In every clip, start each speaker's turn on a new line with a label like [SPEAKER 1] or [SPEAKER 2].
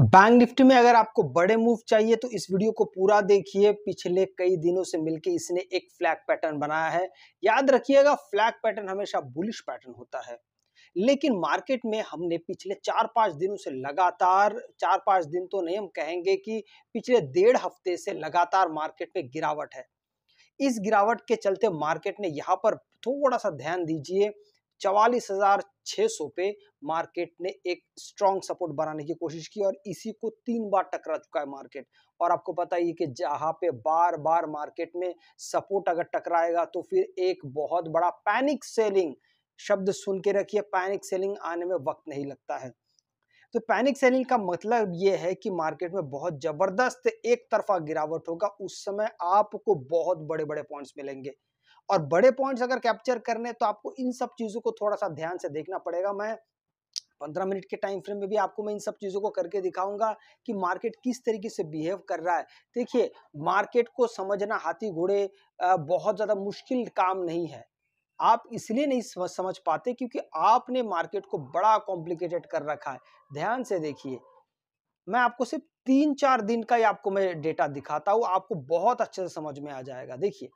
[SPEAKER 1] bank Nifty में अगर आपको बड़े मूव चाहिए तो इस वीडियो को पूरा देखिए पिछले कई दिनों से मिलके इसने एक फ्लैग पैटर्न बनाया है याद रखिएगा फ्लैग पैटर्न हमेशा बुलिश पैटर्न होता है लेकिन मार्केट में हमने पिछले चार पांच दिनों से लगातार चार पांच दिन तो नहीं हम कहेंगे कि पिछले डेढ़ हफ्ते से लगातार मार्केट में गिरावट है इस गिरावट के चलते मार्केट ने यहाँ पर थोड़ा सा ध्यान दीजिए चवालीस हजार छह सौ पे मार्केट ने एक स्ट्रॉन्ग सपोर्ट बनाने की कोशिश की और इसी को तीन बार टकरा चुका है मार्केट और आपको पता ही कि जहां पे बार बार मार्केट में सपोर्ट अगर टकराएगा तो फिर एक बहुत बड़ा पैनिक सेलिंग शब्द सुन के रखिए पैनिक सेलिंग आने में वक्त नहीं लगता है तो पैनिक सेलिंग का मतलब यह है कि मार्केट में बहुत ज़बरदस्त एक तरफा गिरावट होगा उस समय आपको बहुत बड़े बड़े पॉइंट्स मिलेंगे और बड़े पॉइंट्स अगर कैप्चर करने तो आपको इन सब चीज़ों को थोड़ा सा ध्यान से देखना पड़ेगा मैं पंद्रह मिनट के टाइम फ्रेम में भी आपको मैं इन सब चीज़ों को करके दिखाऊंगा कि मार्केट किस तरीके से बिहेव कर रहा है देखिए मार्केट को समझना हाथी घोड़े बहुत ज़्यादा मुश्किल काम नहीं है आप इसलिए नहीं समझ पाते क्योंकि आपने मार्केट को बड़ा कॉम्प्लिकेटेड कर रखा है ध्यान से देखिए मैं आपको सिर्फ तीन चार दिन का ही आपको मैं डेटा दिखाता हूँ आपको बहुत अच्छे से समझ में आ जाएगा देखिए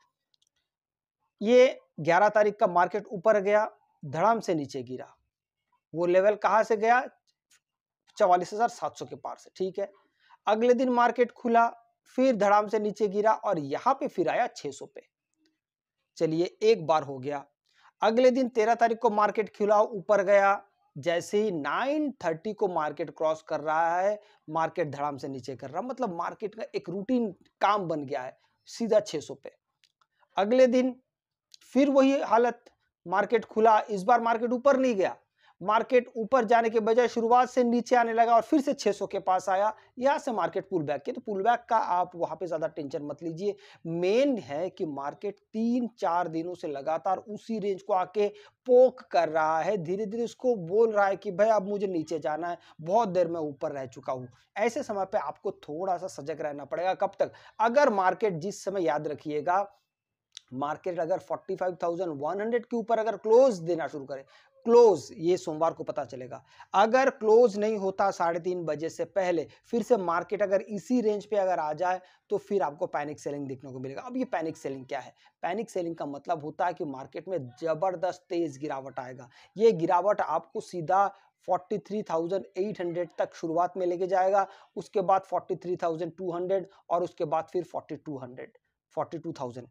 [SPEAKER 1] ये 11 तारीख का मार्केट ऊपर गया धड़ाम से नीचे गिरा वो लेवल कहाँ से गया चवालीस हजार सात सौ के पार से ठीक है अगले दिन मार्केट खुला फिर धड़ाम से नीचे गिरा और यहाँ पे फिर आया 600 पे चलिए एक बार हो गया अगले दिन तेरह तारीख को मार्केट खुला ऊपर गया जैसे ही 9:30 को मार्केट क्रॉस कर रहा है मार्केट धड़ाम से नीचे कर रहा मतलब मार्केट का एक रूटीन काम बन गया है सीधा 600 पे अगले दिन फिर वही हालत मार्केट खुला इस बार मार्केट ऊपर नहीं गया मार्केट ऊपर जाने के बजाय शुरुआत से नीचे आने लगा और फिर से 600 के पास आया यहाँ से मार्केट पुल बैक किया तो पुल बैक का आप वहाँ पे ज़्यादा टेंशन मत लीजिए मेन है कि मार्केट तीन चार दिनों से लगातार उसी रेंज को आके पोक कर रहा है धीरे धीरे उसको बोल रहा है कि भाई अब मुझे नीचे जाना है बहुत देर में ऊपर रह चुका हूँ ऐसे समय पर आपको थोड़ा सा सजग रहना पड़ेगा कब तक अगर मार्केट जिस समय याद रखिएगा मार्केट अगर 45,100 के ऊपर अगर क्लोज देना शुरू करे क्लोज ये सोमवार को पता चलेगा अगर क्लोज नहीं होता साढ़े तीन बजे से पहले फिर से मार्केट अगर इसी रेंज पे अगर आ जाए तो फिर आपको पैनिक सेलिंग देखने को मिलेगा अब ये पैनिक सेलिंग क्या है पैनिक सेलिंग का मतलब होता है कि मार्केट में ज़बरदस्त तेज़ गिरावट आएगा ये गिरावट आपको सीधा 43,800 तक शुरुआत में लेके जाएगा उसके बाद 43,200 और उसके बाद फिर 4200 42,000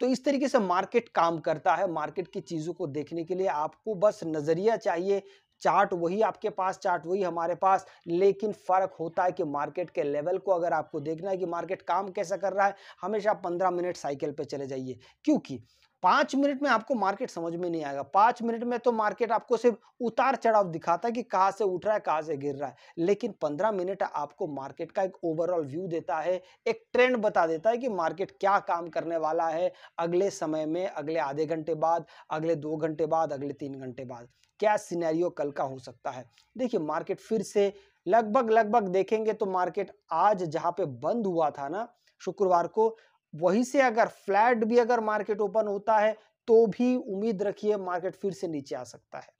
[SPEAKER 1] तो इस तरीके से मार्केट काम करता है मार्केट की चीज़ों को देखने के लिए आपको बस नज़रिया चाहिए चार्ट वही आपके पास चार्ट वही हमारे पास लेकिन फ़र्क होता है कि मार्केट के लेवल को अगर आपको देखना है कि मार्केट काम कैसा कर रहा है हमेशा पंद्रह मिनट साइकिल पे चले जाइए क्योंकि पांच मिनट में आपको मार्केट समझ में नहीं आएगा पांच मिनट में तो मार्केट आपको सिर्फ उतार चढ़ाव दिखाता है कि कहाँ से उठ रहा है कहाँ से गिर रहा है लेकिन पंद्रह मिनट आपको मार्केट का एक ओवरऑल व्यू देता है एक ट्रेंड बता देता है कि मार्केट क्या काम करने वाला है अगले समय में अगले आधे घंटे बाद अगले दो घंटे बाद अगले तीन घंटे बाद क्या सीनैरियो कल का हो सकता है देखिए मार्केट फिर से लगभग लगभग देखेंगे तो मार्केट आज जहाँ पे बंद हुआ था ना शुक्रवार को वहीं से अगर फ्लैट भी अगर मार्केट ओपन होता है तो भी उम्मीद रखिए मार्केट फिर से नीचे आ सकता है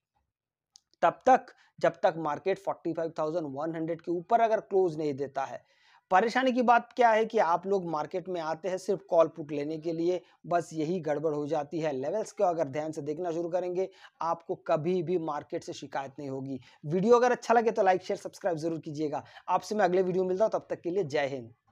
[SPEAKER 1] तब तक जब तक मार्केट 45,100 के ऊपर अगर क्लोज नहीं देता है परेशानी की बात क्या है कि आप लोग मार्केट में आते हैं सिर्फ कॉल पुट लेने के लिए बस यही गड़बड़ हो जाती है लेवल्स को अगर ध्यान से देखना शुरू करेंगे आपको कभी भी मार्केट से शिकायत नहीं होगी वीडियो अगर अच्छा लगे तो लाइक शेयर सब्सक्राइब जरूर कीजिएगा आपसे मैं अगले वीडियो मिलता हूँ तब तक के लिए जय हिंद